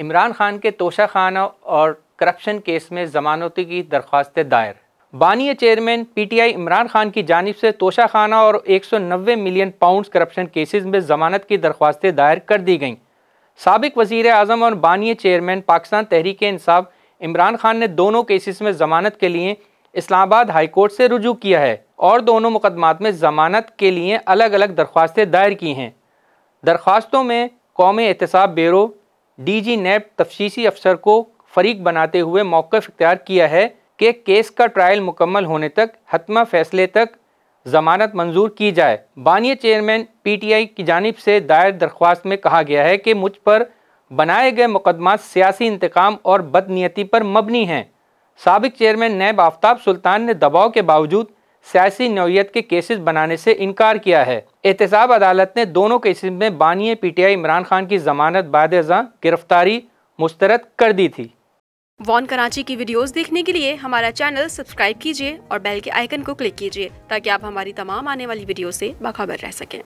इमरान खान के तोशा खाना और करप्शन केस में जमानती की दरख्वास्तें दायर बानी चेयरमैन पीटीआई इमरान खान की जानब से तोशा खाना और 190 मिलियन पाउंड्स करप्शन केसेस में जमानत की दरख्वास्तें दायर कर दी गईं सबक वजीर अजम और बानी चेयरमैन पाकिस्तान तहरीक इंसाफ इमरान खान ने दोनों केसेस में जमानत के लिए इस्लामाबाद हाईकोर्ट से रजू किया है और दोनों मुकदमात में जमानत के लिए अलग अलग दरख्वास्तें दायर की हैं दरख्वास्तों में कौम एहतसाब ब्यूरो डी जी नैब तफ्सीसी अफसर को फरीक बनाते हुए मौक़ इख्तियार किया है कि केस का ट्रायल मुकम्मल होने तक हतमा फैसले तक ज़मानत मंजूर की जाए बानिय चेयरमैन पी टी आई की जानब से दायर दरख्वास्त में कहा गया है कि मुझ पर बनाए गए मुकदमा सियासी इंतकाम और बदनीति पर मबनी हैं सबक चेयरमैन नैब आफ्ताब सुल्तान ने दबाव के बावजूद सियासी नौीयत के केसेस बनाने से इनकार किया है एहतसाब अदालत ने दोनों केसेस में बानिय पीटीआई इमरान खान की जमानत बाद गिरफ्तारी मुस्तरद कर दी थी वॉन कराची की वीडियोस देखने के लिए हमारा चैनल सब्सक्राइब कीजिए और बेल के आइकन को क्लिक कीजिए ताकि आप हमारी तमाम आने वाली वीडियो से बाखबर रह सकें